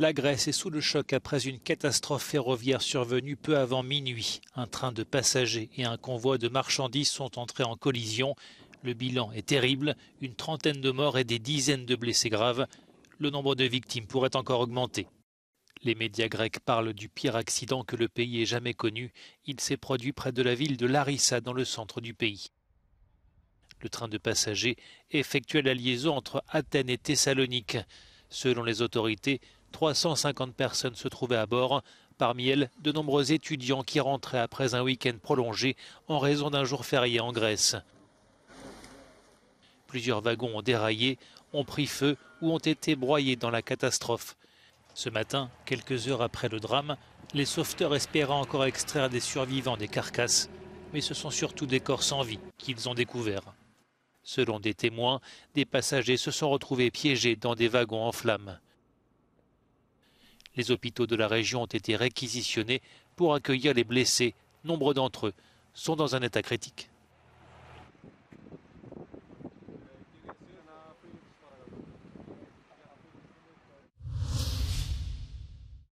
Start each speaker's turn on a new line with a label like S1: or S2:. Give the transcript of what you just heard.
S1: La Grèce est sous le choc après une catastrophe ferroviaire survenue peu avant minuit. Un train de passagers et un convoi de marchandises sont entrés en collision. Le bilan est terrible, une trentaine de morts et des dizaines de blessés graves. Le nombre de victimes pourrait encore augmenter. Les médias grecs parlent du pire accident que le pays ait jamais connu. Il s'est produit près de la ville de Larissa, dans le centre du pays. Le train de passagers effectuait la liaison entre Athènes et Thessalonique. Selon les autorités, 350 personnes se trouvaient à bord. Parmi elles, de nombreux étudiants qui rentraient après un week-end prolongé en raison d'un jour férié en Grèce. Plusieurs wagons ont déraillé, ont pris feu ou ont été broyés dans la catastrophe. Ce matin, quelques heures après le drame, les sauveteurs espéraient encore extraire des survivants des carcasses, mais ce sont surtout des corps sans vie qu'ils ont découverts. Selon des témoins, des passagers se sont retrouvés piégés dans des wagons en flammes. Les hôpitaux de la région ont été réquisitionnés pour accueillir les blessés. Nombre d'entre eux sont dans un état critique.